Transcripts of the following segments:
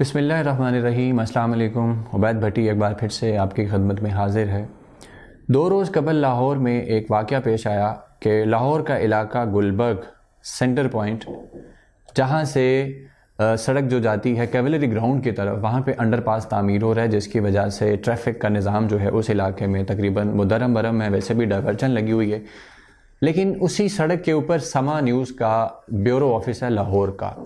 बसमीम अल्लाम उबैद भट्टी एक बार फिर से आपकी खदमत में हाजिर है दो रोज़ कबल लाहौर में एक वाक़ पेश आया कि लाहौर का इलाका गुलबर्ग सेंटर पॉइंट जहाँ से सड़क जो जाती है कैवलरी ग्राउंड की तरफ वहाँ पे अंडरपास तामीर हो रहा है जिसकी वजह से ट्रैफिक का निज़ाम जो है उस इलाके में तकरीबन वो दरम बरम है वैसे भी डाइवर्जन लगी हुई है लेकिन उसी सड़क के ऊपर समा न्यूज़ का ब्यूरो ऑफिस है लाहौर का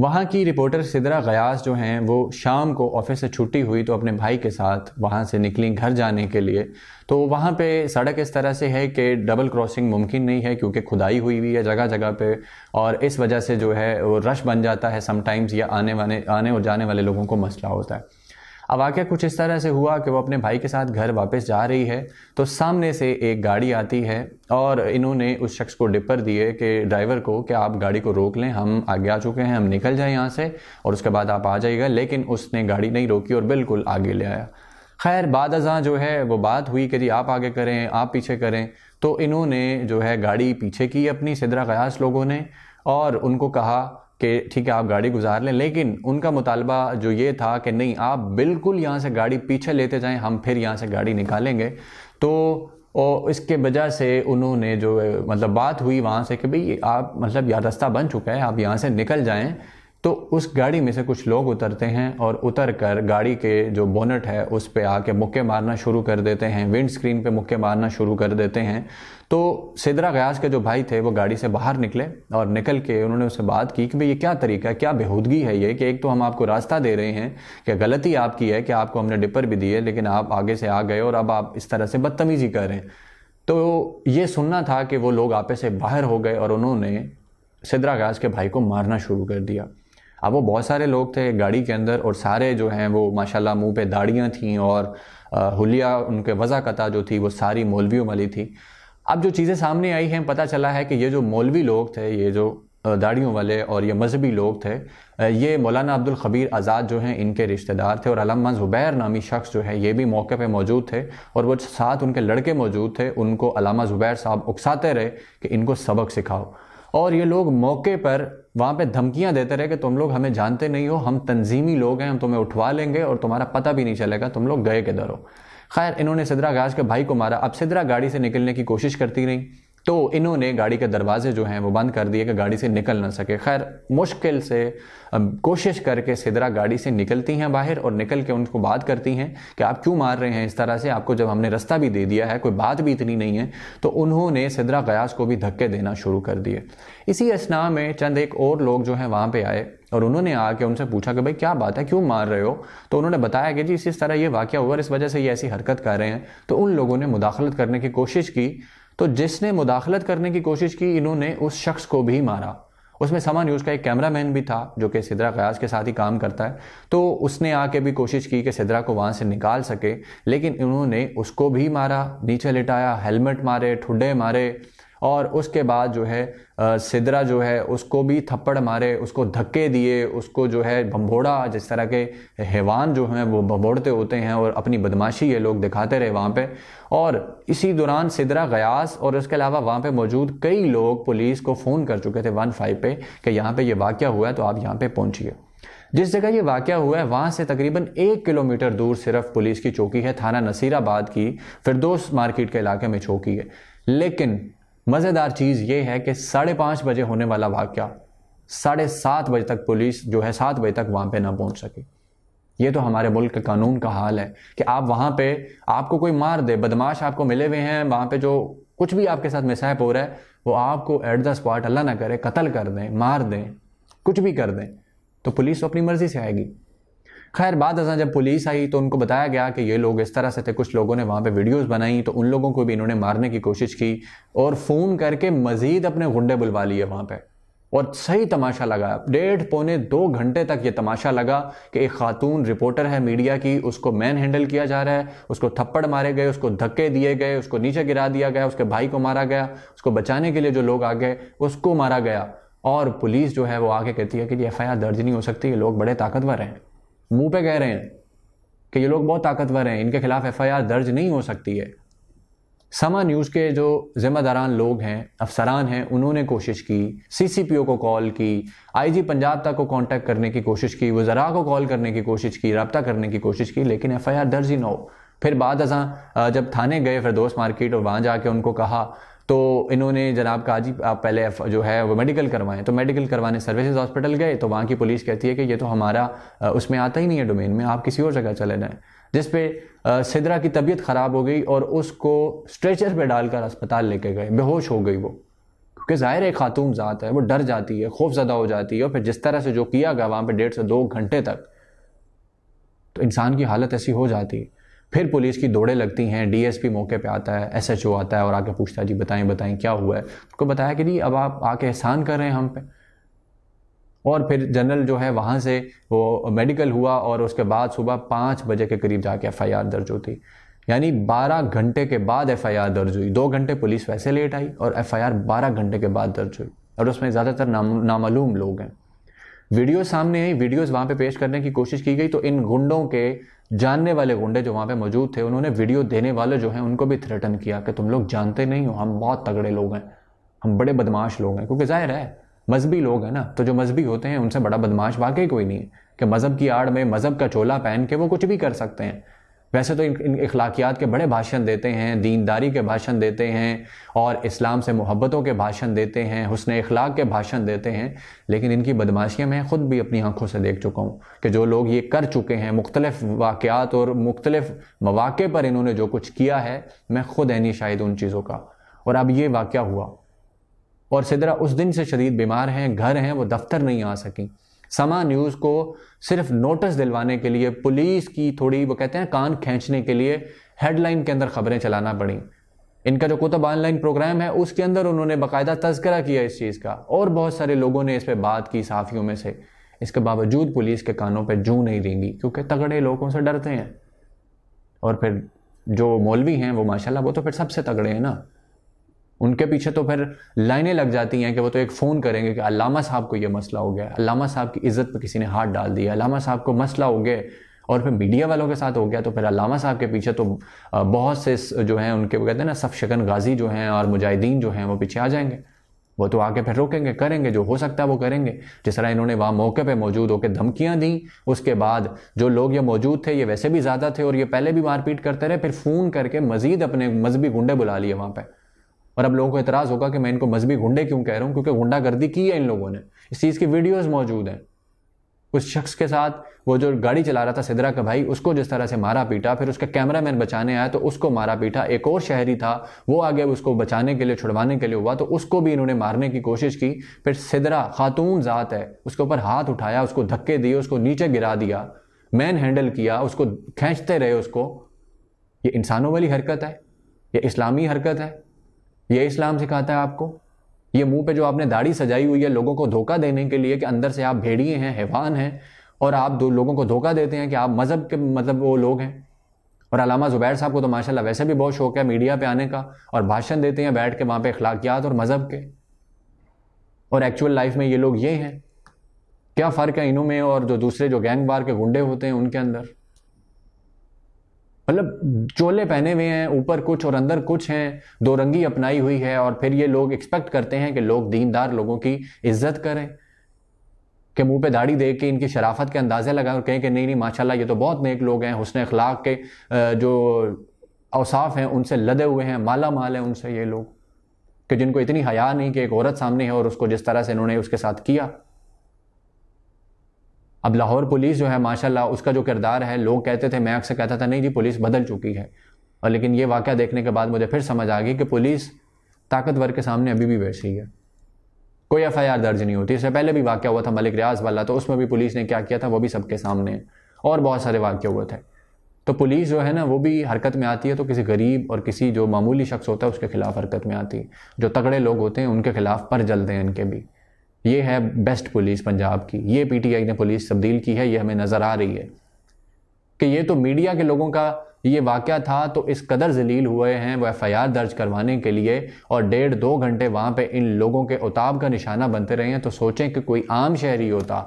वहाँ की रिपोर्टर सिदरा गयास जो हैं वो शाम को ऑफिस से छुट्टी हुई तो अपने भाई के साथ वहाँ से निकली घर जाने के लिए तो वहाँ पे सड़क इस तरह से है कि डबल क्रॉसिंग मुमकिन नहीं है क्योंकि खुदाई हुई हुई है जगह जगह पे और इस वजह से जो है वो रश बन जाता है समटाइम्स या आने वाने आने और जाने वाले लोगों को मसला होता है अब वाक्य कुछ इस तरह से हुआ कि वो अपने भाई के साथ घर वापस जा रही है तो सामने से एक गाड़ी आती है और इन्होंने उस शख्स को डिपर दिए कि ड्राइवर को कि आप गाड़ी को रोक लें हम आगे आ चुके हैं हम निकल जाएं यहाँ से और उसके बाद आप आ जाइएगा लेकिन उसने गाड़ी नहीं रोकी और बिल्कुल आगे ले आया खैर बाद अजा जो है वो बात हुई कि जी आप आगे करें आप पीछे करें तो इन्होंने जो है गाड़ी पीछे की अपनी सिदरा कयास लोगों ने और उनको कहा कि ठीक है आप गाड़ी गुजार लें लेकिन उनका मुतालबा जो ये था कि नहीं आप बिल्कुल यहाँ से गाड़ी पीछे लेते जाएं हम फिर यहाँ से गाड़ी निकालेंगे तो और इसके वजह से उन्होंने जो मतलब बात हुई वहाँ से कि भाई आप मतलब या रास्ता बन चुका है आप यहाँ से निकल जाएं तो उस गाड़ी में से कुछ लोग उतरते हैं और उतर कर गाड़ी के जो बोनट है उस पर आके मुक्के मारना शुरू कर देते हैं विंड स्क्रीन पे मुक्के मारना शुरू कर देते हैं तो सिदरा गयास के जो भाई थे वो गाड़ी से बाहर निकले और निकल के उन्होंने उससे बात की कि भाई ये क्या तरीका है क्या बेहूदगी है ये कि एक तो हम आपको रास्ता दे रहे हैं कि गलती आपकी है कि आपको हमने डिपर भी दिए लेकिन आप आगे से आ गए और अब आप इस तरह से बदतमीज़ी कर रहे हैं तो ये सुनना था कि वो लोग आपे से बाहर हो गए और उन्होंने सिदरा गयास के भाई को मारना शुरू कर दिया अब वो बहुत सारे लोग थे गाड़ी के अंदर और सारे जो हैं वो माशाल्लाह मुंह पे दाढ़ियाँ थीं और हुलिया उनके वज़ा कता जो थी वो सारी मौलवियों वाली थी अब जो चीज़ें सामने आई हैं पता चला है कि ये जो मौलवी लोग थे ये जो दाढ़ियों वाले और ये मजहबी लोग थे ये मौलाना अब्दुल खबीर आज़ाद जो हैं इनके रिश्तेदार थे और अलमा ज़ुबैर नामी शख्स जो है ये भी मौके पे मौजूद थे और वो साथ उनके लड़के मौजूद थे उनको अलामा ज़ुबैर साहब उकसाते रहे कि इनको सबक सिखाओ और ये लोग मौके पर वहाँ पे धमकियाँ देते रहे कि तुम लोग हमें जानते नहीं हो हम तंजीमी लोग हैं हम तुम्हें उठवा लेंगे और तुम्हारा पता भी नहीं चलेगा तुम लोग गए किधर हो खैर इन्होंने सिद्रा गाज के भाई को मारा अब सिद्रा गाड़ी से निकलने की कोशिश करती रही तो इन्होंने गाड़ी के दरवाजे जो हैं वो बंद कर दिए कि गाड़ी से निकल ना सके खैर मुश्किल से कोशिश करके सिदरा गाड़ी से निकलती हैं बाहर और निकल के उनको बात करती हैं कि आप क्यों मार रहे हैं इस तरह से आपको जब हमने रास्ता भी दे दिया है कोई बात भी इतनी नहीं है तो उन्होंने सिदरा गयास को भी धक्के देना शुरू कर दिए इसी असना में चंद एक और लोग जो हैं वहाँ पर आए और उन्होंने आके उनसे पूछा कि भाई क्या बात है क्यों मार रहे हो तो उन्होंने बताया कि जी इस तरह ये वाक्य हुआ और इस वजह से ये ऐसी हरकत कर रहे हैं तो उन लोगों ने मुदाखलत करने की कोशिश की तो जिसने मुदाखलत करने की कोशिश की इन्होंने उस शख्स को भी मारा उसमें समा न्यूज़ का एक कैमरामैन भी था जो कि सिद्रा कयास के साथ ही काम करता है तो उसने आके भी कोशिश की कि सिद्रा को वहाँ से निकाल सके लेकिन इन्होंने उसको भी मारा नीचे लिटाया हेलमेट मारे ठुड्डे मारे और उसके बाद जो है सिदरा जो है उसको भी थप्पड़ मारे उसको धक्के दिए उसको जो है भंभोड़ा जिस तरह के हैवान जो हैं वो भंभोड़ते होते हैं और अपनी बदमाशी ये लोग दिखाते रहे वहाँ पे और इसी दौरान सिदरा गयास और उसके अलावा वहाँ पे मौजूद कई लोग पुलिस को फ़ोन कर चुके थे वन फाइव पे कि यहाँ पे ये वाक़ हुआ है तो आप यहाँ पे पहुँचिए जिस जगह ये वाक़ हुआ है वहाँ से तकरीबन एक किलोमीटर दूर सिर्फ पुलिस की चौकी है थाना नसीराबाद की फिरदोस मार्केट के इलाके में चौकी है लेकिन मज़ेदार चीज़ ये है कि साढ़े पाँच बजे होने वाला वाक़ साढ़े सात बजे तक पुलिस जो है सात बजे तक वहाँ पे ना पहुँच सकी ये तो हमारे मुल्क के कानून का हाल है कि आप वहाँ पे आपको कोई मार दे बदमाश आपको मिले हुए हैं वहाँ पे जो कुछ भी आपके साथ मिसाइप हो रहा है वो आपको एट द स्पॉट अल्लाह ना करे कत्ल कर दें मार दें कुछ भी कर दें तो पुलिस तो अपनी मर्ज़ी से आएगी खैर बाद असा जब पुलिस आई तो उनको बताया गया कि ये लोग इस तरह से थे कुछ लोगों ने वहाँ पे वीडियोस बनाई तो उन लोगों को भी इन्होंने मारने की कोशिश की और फ़ोन करके मज़ीद अपने गुंडे बुलवा लिए वहाँ पे और सही तमाशा लगा डेढ़ पौने दो घंटे तक ये तमाशा लगा कि एक खातून रिपोर्टर है मीडिया की उसको मैन हैंडल किया जा रहा है उसको थप्पड़ मारे गए उसको धक्के दिए गए उसको नीचे गिरा दिया गया उसके भाई को मारा गया उसको बचाने के लिए जो लोग आ गए उसको मारा गया और पुलिस जो है वो आके कहती है कि एफ आई दर्ज नहीं हो सकती ये लोग बड़े ताकतवर हैं मुंह पे कह रहे हैं कि ये लोग बहुत ताकतवर हैं इनके खिलाफ एफ दर्ज नहीं हो सकती है समा न्यूज़ के जो ज़िम्मेदारान लोग हैं अफसरान हैं उन्होंने कोशिश की सीसीपीओ को कॉल की आईजी पंजाब तक को कांटेक्ट करने की कोशिश की वज़रा को कॉल करने की कोशिश की रबता करने की कोशिश की लेकिन एफआईआर दर्ज ही ना हो फिर बाद जब थाने गए फिर दोस्त मार्केट और वहाँ जाके उनको कहा तो इन्होंने जनाब कहा जी आप पहले जो है वो मेडिकल करवाएं तो मेडिकल करवाने सर्विसेज हॉस्पिटल गए तो वहाँ की पुलिस कहती है कि ये तो हमारा उसमें आता ही नहीं है डोमेन में आप किसी और जगह चले जाएँ जिस पे सिदरा की तबीयत ख़राब हो गई और उसको स्ट्रेचर पे डालकर अस्पताल लेके गए बेहोश हो गई वो क्योंकि ज़ाहिर है खातून ज़ात है वो डर जाती है खौफ ज़्यादा हो जाती है और फिर जिस तरह से जो किया गया वहाँ पर डेढ़ से दो घंटे तक तो इंसान की हालत ऐसी हो जाती है फिर पुलिस की दौड़े लगती हैं डीएसपी मौके पे आता है एसएचओ आता है और आके पूछता है जी बताएं बताएं क्या हुआ है उसको बताया कि नहीं अब आप आके एहसान कर रहे हैं हम पे और फिर जनरल जो है वहाँ से वो मेडिकल हुआ और उसके बाद सुबह पाँच बजे के करीब जाके एफ दर्ज होती यानी 12 घंटे के बाद एफ दर्ज हुई दो घंटे पुलिस वैसे लेट आई और एफ आई 12 घंटे के बाद दर्ज हुई और उसमें ज़्यादातर नाम नामालूम लोग हैं वीडियो सामने आई वीडियोस वहाँ पे पेश करने की कोशिश की गई तो इन गुंडों के जानने वाले गुंडे जो वहाँ पे मौजूद थे उन्होंने वीडियो देने वाले जो हैं उनको भी थ्रेटन किया कि तुम लोग जानते नहीं हो हम बहुत तगड़े लोग हैं हम बड़े बदमाश लोग हैं क्योंकि जाहिर है मजहबी लोग हैं ना तो जो मजहबी होते हैं उनसे बड़ा बदमाश वाकई कोई नहीं है कि मज़हब की आड़ में मज़हब का चोला पहन के वो कुछ भी कर सकते हैं वैसे तो इन, अखलाकियात के बड़े भाषण देते हैं दीनदारी के भाषण देते हैं और इस्लाम से मोहब्बतों के भाषण देते हैं हुसन अखलाक के भाषण देते हैं लेकिन इनकी बदमाशियाँ मैं ख़ुद भी अपनी आंखों से देख चुका हूँ कि जो लोग ये कर चुके हैं मुख्तलिफ़ वाक़ात और मुख्तलिफ़ मौाक़े पर इन्होंने जो कुछ किया है मैं ख़ुद है नहीं शायद उन चीज़ों का और अब ये वाक़ हुआ और सिदरा उस दिन से शदीद बीमार हैं घर हैं वो दफ्तर नहीं आ सकें समा न्यूज़ को सिर्फ नोटिस दिलवाने के लिए पुलिस की थोड़ी वो कहते हैं कान खींचने के लिए हेडलाइन के अंदर खबरें चलाना पड़ी इनका जो कुतुब ऑनलाइन प्रोग्राम है उसके अंदर उन्होंने बाकायदा तस्करा किया इस चीज़ का और बहुत सारे लोगों ने इस पर बात की साफियों में से इसके बावजूद पुलिस के कानों पर जू नहीं रेंगी क्योंकि तगड़े लोगों से डरते हैं और फिर जो मौलवी हैं वो माशाल्लाह वो तो फिर सबसे तगड़े हैं ना उनके पीछे तो फिर लाइनें लग जाती हैं कि वो तो एक फ़ोन करेंगे कि अलामा साहब को ये मसला हो गया अलामा साहब की इज़्ज़त पर किसी ने हाथ डाल दिया अलामा साहब को मसला हो गया और फिर मीडिया वालों के साथ हो गया तो फिर अलामा साहब के पीछे तो बहुत से जो हैं उनके वो कहते हैं ना सफ शगन गाजी जो हैं और मुजाहिदीन जो हैं वो पीछे आ जाएंगे वो तो आके फिर रोकेंगे करेंगे जो हो सकता है वो करेंगे जिस तरह इन्होंने वहाँ मौके पे मौजूद होकर धमकियाँ दी उसके बाद जो लोग ये मौजूद थे ये वैसे भी ज़्यादा थे और ये पहले भी मारपीट करते रहे फिर फ़ोन करके मज़ीद अपने मजहबी गुंडे बुला लिए वहाँ पर और अब लोगों को इतराज़ होगा कि मैं इनको मजहबी गुंडे क्यों कह रहा हूँ क्योंकि गुंडागर्दी की है इन लोगों ने इस चीज़ की वीडियोज़ मौजूद हैं उस शख्स के साथ वो जो गाड़ी चला रहा था सिदरा का भाई उसको जिस तरह से मारा पीटा फिर उसका कैमरा मैन बचाने आया तो उसको मारा पीटा एक और शहरी था वो आगे उसको बचाने के लिए छुड़वाने के लिए हुआ तो उसको भी इन्होंने मारने की कोशिश की फिर सिदरा खातून ज़ात है उसके ऊपर हाथ उठाया उसको धक्के दिए उसको नीचे गिरा दिया मैन हैंडल किया उसको खींचते रहे उसको ये इंसानों वाली हरकत है ये इस्लामी हरकत है ये इस्लाम सिखाता है आपको ये मुंह पे जो आपने दाढ़ी सजाई हुई है लोगों को धोखा देने के लिए कि अंदर से आप भेड़िए हैं हैवान हैं और आप दो लोगों को धोखा देते हैं कि आप मज़हब के मतलब वो लोग हैं और अलामा ज़ुबैर साहब को तो माशाल्लाह वैसे भी बहुत शौक है मीडिया पे आने का और भाषण देते हैं बैठ के वहाँ पे अखलाकियात और मज़हब के और एक्चुअल लाइफ में ये लोग ये हैं क्या फ़र्क है इनों में और जो दूसरे जो गैंग बार के गुंडे होते हैं उनके अंदर मतलब चोले पहने हुए हैं ऊपर कुछ और अंदर कुछ हैं दो रंगी अपनाई हुई है और फिर ये लोग एक्सपेक्ट करते हैं कि लोग दीनदार लोगों की इज्जत करें के मुंह पे दाढ़ी देख के इनकी शराफत के अंदाजे लगा और कहें कि नहीं नहीं माशाल्लाह ये तो बहुत नेक लोग हैं हुसन अखलाक के जो औसाफ हैं उनसे लदे हुए हैं माला माल है उनसे ये लोग कि जिनको इतनी हया नहीं कि एक औरत सामने है और उसको जिस तरह से इन्होंने उसके साथ किया अब लाहौर पुलिस जो है माशाल्लाह उसका जो किरदार है लोग कहते थे मैं अक्सर कहता था नहीं जी पुलिस बदल चुकी है और लेकिन ये वाक़ देखने के बाद मुझे फिर समझ आ गई कि पुलिस ताकतवर के सामने अभी भी वैसी है कोई एफ आई आर दर्ज नहीं होती इससे पहले भी वाक्य हुआ था मलिक रियाज वाला तो उसमें भी पुलिस ने क्या किया था वो भी सबके सामने और बहुत सारे वाक्य हुए थे तो पुलिस जो है ना वो भी हरकत में आती है तो किसी गरीब और किसी जो मामूली शख्स होता है उसके खिलाफ हरकत में आती है जो तगड़े लोग होते हैं उनके खिलाफ पर जलते हैं इनके भी ये है बेस्ट पुलिस पंजाब की ये पीटीआई ने पुलिस तब्दील की है ये हमें नज़र आ रही है कि ये तो मीडिया के लोगों का ये वाक़ था तो इस कदर जलील हुए हैं वो एफ दर्ज करवाने के लिए और डेढ़ दो घंटे वहाँ पर इन लोगों के उताब का निशाना बनते रहे हैं तो सोचें कि कोई आम शहरी होता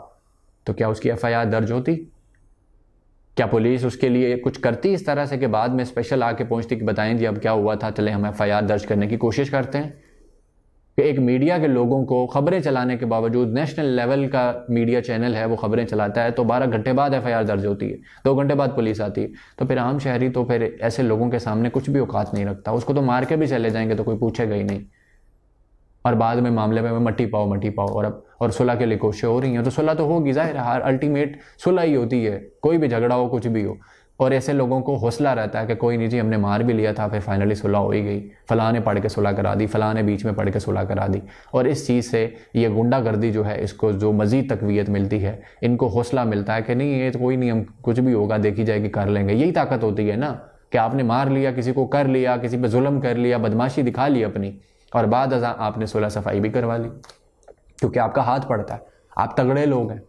तो क्या उसकी एफ दर्ज होती क्या पुलिस उसके लिए कुछ करती इस तरह से कि बाद में स्पेशल आके पहुंचती कि बताएं जी अब क्या हुआ था चले हम एफ दर्ज करने की कोशिश करते हैं कि एक मीडिया के लोगों को खबरें चलाने के बावजूद नेशनल लेवल का मीडिया चैनल है वो खबरें चलाता है तो बारह घंटे बाद एफ दर्ज होती है दो घंटे बाद पुलिस आती है तो फिर आम शहरी तो फिर ऐसे लोगों के सामने कुछ भी औकात नहीं रखता उसको तो मार के भी चले जाएंगे तो कोई पूछेगा ही नहीं और बाद में मामले में मट्टी पाओ मट्टी पाओ और अब और सुलह के लिए कोशिशें हो रही हैं तो सुलह तो होगी जाहिर है हर अल्टीमेट सुलह ही होती है कोई भी झगड़ा हो कुछ भी हो और ऐसे लोगों को हौसला रहता है कि कोई नहीं जी हमने मार भी लिया था फिर फाइनली सुलह हो ही गई फ़लाँ ने पढ़ के सुलह करा दी फ़लाँ ने बीच में पढ़ के सुलह करा दी और इस चीज़ से ये गुंडागर्दी जो है इसको जो मज़ीद तकवीत मिलती है इनको हौसला मिलता है कि नहीं ये तो कोई नहीं हम कुछ भी होगा देखी जाएगी कर लेंगे यही ताकत होती है ना कि आपने मार लिया किसी को कर लिया किसी पर जुल्म कर लिया बदमाशी दिखा ली अपनी और बाद आपने सुलह सफाई भी करवा ली क्योंकि आपका हाथ पड़ता है आप तगड़े लोग हैं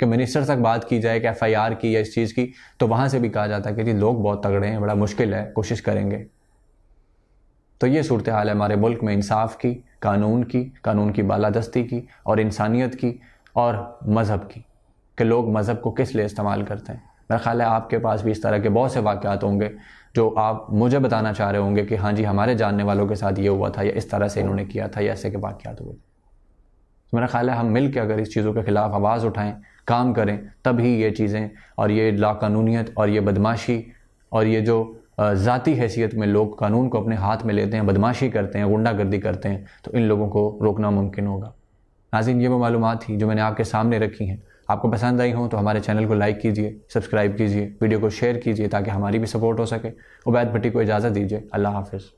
कि मिनिस्टर तक बात की जाए कि एफ की या इस चीज़ की तो वहाँ से भी कहा जाता है कि जी लोग बहुत तगड़े हैं बड़ा मुश्किल है कोशिश करेंगे तो ये सूरत हाल है हमारे मुल्क में इंसाफ की कानून की कानून की बालादस्ती की और इंसानियत की और मज़हब की कि लोग मज़हब को किस लिए इस्तेमाल करते हैं मेरा ख्याल है आपके पास भी इस तरह के बहुत से वाक़ होंगे जो आप मुझे बताना चाह रहे होंगे कि हाँ जी हमारे जानने वालों के साथ ये हुआ था या इस तरह से इन्होंने किया था या ऐसे के वाक़ हुए तो मेरा ख्याल है हम मिल के अगर इस चीज़ों के ख़िलाफ़ आवाज़ उठाएँ काम करें तभी ये चीज़ें और ये लाकानूनीत और ये बदमाशी और ये जो ज़ाती हैसियत में लोग कानून को अपने हाथ में लेते हैं बदमाशी करते हैं गुंडागर्दी करते हैं तो इन लोगों को रोकना मुमकिन होगा नाजिन ये वो मालूम थी जो मैंने आपके सामने रखी हैं आपको पसंद आई हो तो हमारे चैनल को लाइक कीजिए सब्सक्राइब कीजिए वीडियो को शेयर कीजिए ताकि हमारी भी सपोर्ट हो सके उबैद भट्टी को इजाज़त दीजिए अल्लाह हाफिज़